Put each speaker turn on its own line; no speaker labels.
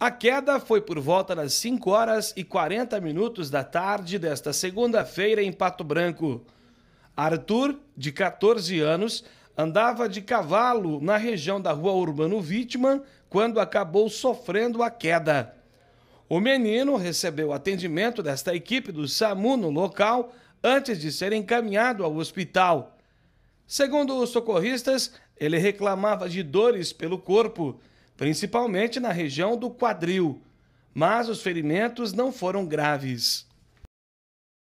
A queda foi por volta das 5 horas e 40 minutos da tarde desta segunda-feira em Pato Branco. Arthur, de 14 anos, andava de cavalo na região da rua Urbano Vítima quando acabou sofrendo a queda. O menino recebeu atendimento desta equipe do SAMU no local antes de ser encaminhado ao hospital. Segundo os socorristas, ele reclamava de dores pelo corpo principalmente na região do quadril, mas os ferimentos não foram graves.